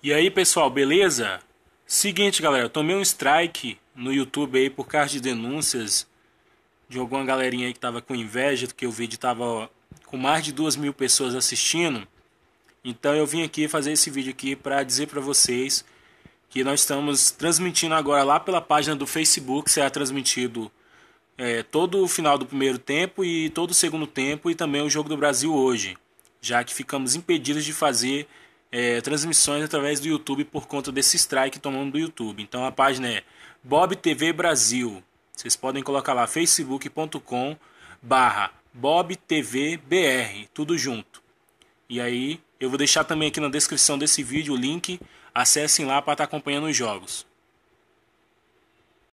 E aí, pessoal, beleza? Seguinte, galera, tomei um strike no YouTube aí por causa de denúncias de alguma galerinha aí que tava com inveja, que o vídeo tava com mais de duas mil pessoas assistindo. Então eu vim aqui fazer esse vídeo aqui para dizer para vocês que nós estamos transmitindo agora lá pela página do Facebook, será transmitido é, todo o final do primeiro tempo e todo o segundo tempo e também o jogo do Brasil hoje, já que ficamos impedidos de fazer é, transmissões através do YouTube por conta desse strike tomando do YouTube. Então a página é Bob TV Brasil. Vocês podem colocar lá facebook.com barra BobTVBR, tudo junto. E aí eu vou deixar também aqui na descrição desse vídeo o link. Acessem lá para estar tá acompanhando os jogos.